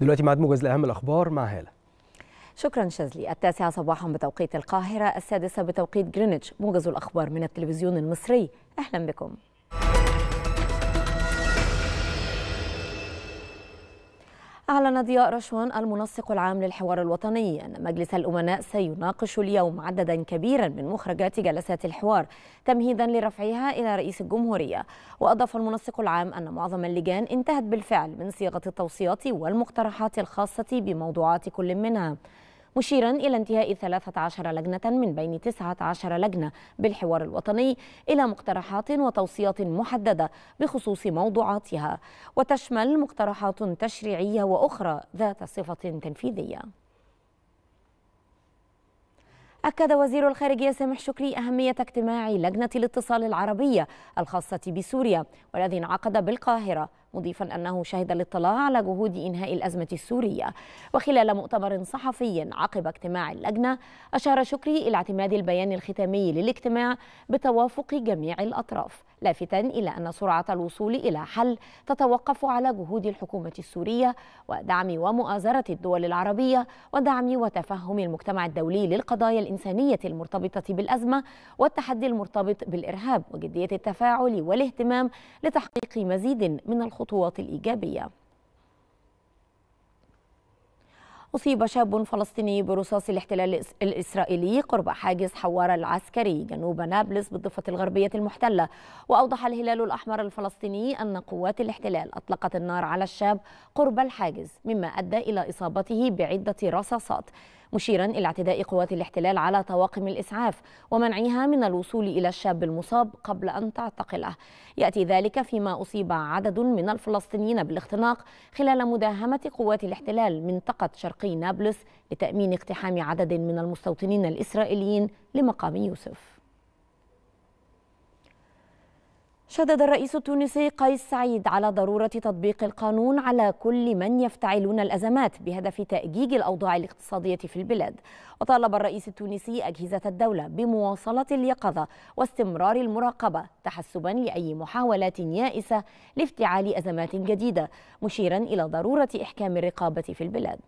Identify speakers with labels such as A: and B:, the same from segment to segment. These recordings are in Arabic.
A: دلوقتي ميعاد موجز لاهم الاخبار مع هاله شكرا شاذلي التاسعة صباحا بتوقيت القاهرة السادسة بتوقيت جرينتش موجز الأخبار من التلفزيون المصري أهلا بكم أعلن ضياء رشوان المنسق العام للحوار الوطني أن مجلس الأمناء سيناقش اليوم عددا كبيرا من مخرجات جلسات الحوار تمهيدا لرفعها إلى رئيس الجمهورية وأضاف المنسق العام أن معظم اللجان انتهت بالفعل من صياغة التوصيات والمقترحات الخاصة بموضوعات كل منها مشيرا إلى انتهاء 13 لجنة من بين 19 لجنة بالحوار الوطني إلى مقترحات وتوصيات محددة بخصوص موضوعاتها وتشمل مقترحات تشريعية وأخرى ذات صفة تنفيذية أكد وزير الخارجية سامح شكري أهمية اجتماع لجنة الاتصال العربية الخاصة بسوريا والذي انعقد بالقاهرة مضيفا أنه شهد الاطلاع على جهود إنهاء الأزمة السورية وخلال مؤتمر صحفي عقب اجتماع اللجنة أشار شكري إلى اعتماد البيان الختامي للاجتماع بتوافق جميع الأطراف لافتا إلى أن سرعة الوصول إلى حل تتوقف على جهود الحكومة السورية ودعم ومؤازرة الدول العربية ودعم وتفهم المجتمع الدولي للقضايا الإنسانية المرتبطة بالأزمة والتحدي المرتبط بالإرهاب وجدية التفاعل والاهتمام لتحقيق مزيد من الخطوات الإيجابية أصيب شاب فلسطيني برصاص الاحتلال الإسرائيلي قرب حاجز حوار العسكري جنوب نابلس بالضفة الغربية المحتلة وأوضح الهلال الأحمر الفلسطيني أن قوات الاحتلال أطلقت النار على الشاب قرب الحاجز مما أدى إلى إصابته بعدة رصاصات مشيرا إلى اعتداء قوات الاحتلال على طواقم الإسعاف ومنعها من الوصول إلى الشاب المصاب قبل أن تعتقله يأتي ذلك فيما أصيب عدد من الفلسطينيين بالاختناق خلال مداهمة قوات الاحتلال منطقة شرق شرقي نابلس لتأمين اقتحام عدد من المستوطنين الإسرائيليين لمقام يوسف شدد الرئيس التونسي قيس سعيد على ضرورة تطبيق القانون على كل من يفتعلون الأزمات بهدف تأجيج الأوضاع الاقتصادية في البلاد وطالب الرئيس التونسي أجهزة الدولة بمواصلة اليقظة واستمرار المراقبة تحسبا لأي محاولات يائسة لافتعال أزمات جديدة مشيرا إلى ضرورة إحكام الرقابة في البلاد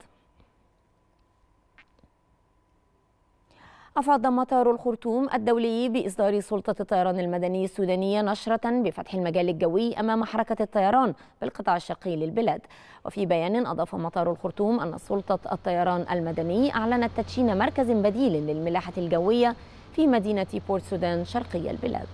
A: أفاد مطار الخرطوم الدولي بإصدار سلطة الطيران المدني السودانية نشرة بفتح المجال الجوي أمام حركة الطيران بالقطاع الشرقي للبلاد وفي بيان أضاف مطار الخرطوم أن سلطة الطيران المدني أعلنت تدشين مركز بديل للملاحة الجوية في مدينة بورت سودان شرقي البلاد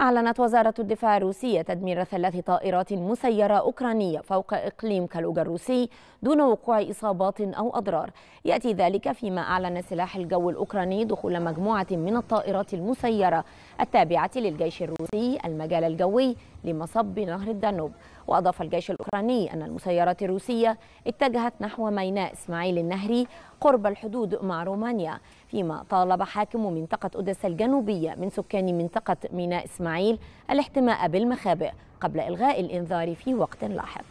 A: أعلنت وزارة الدفاع الروسية تدمير ثلاث طائرات مسيرة أوكرانية فوق إقليم كالوجا الروسي دون وقوع إصابات أو أضرار يأتي ذلك فيما أعلن سلاح الجو الأوكراني دخول مجموعة من الطائرات المسيرة التابعة للجيش الروسي المجال الجوي لمصب نهر الدانوب وأضاف الجيش الأوكراني أن المسيرات الروسية اتجهت نحو ميناء إسماعيل النهري قرب الحدود مع رومانيا فيما طالب حاكم منطقة أوديسا الجنوبية من سكان منطقة ميناء إسماعيل إسماعيل الاحتماء بالمخابئ قبل إلغاء الإنذار في وقت لاحق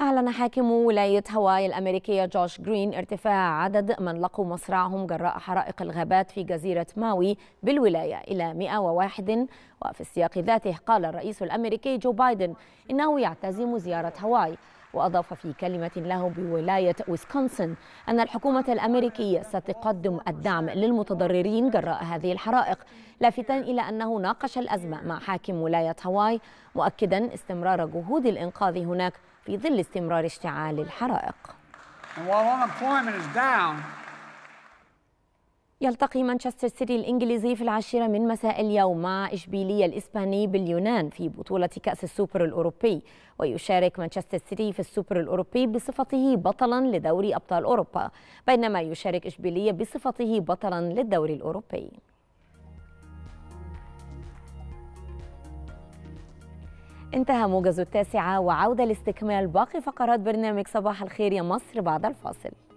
A: أعلن حاكم ولاية هاواي الأمريكية جوش جرين ارتفاع عدد من لقوا مصرعهم جراء حرائق الغابات في جزيرة ماوي بالولاية إلى 101 وفي السياق ذاته قال الرئيس الأمريكي جو بايدن إنه يعتزم زيارة هاواي وأضاف في كلمة له بولاية ويسكونسن أن الحكومة الأمريكية ستقدم الدعم للمتضررين جراء هذه الحرائق لافتا إلى أنه ناقش الأزمة مع حاكم ولاية هاواي مؤكدا استمرار جهود الإنقاذ هناك في ظل استمرار اشتعال الحرائق. يلتقي مانشستر سيتي الإنجليزي في العاشرة من مساء اليوم مع إشبيلية الإسباني باليونان في بطولة كأس السوبر الأوروبي ويشارك مانشستر سيتي في السوبر الأوروبي بصفته بطلا لدوري أبطال أوروبا بينما يشارك إشبيلية بصفته بطلا للدوري الأوروبي انتهى موجز التاسعة وعودة لاستكمال باقي فقرات برنامج صباح الخير يا مصر بعد الفاصل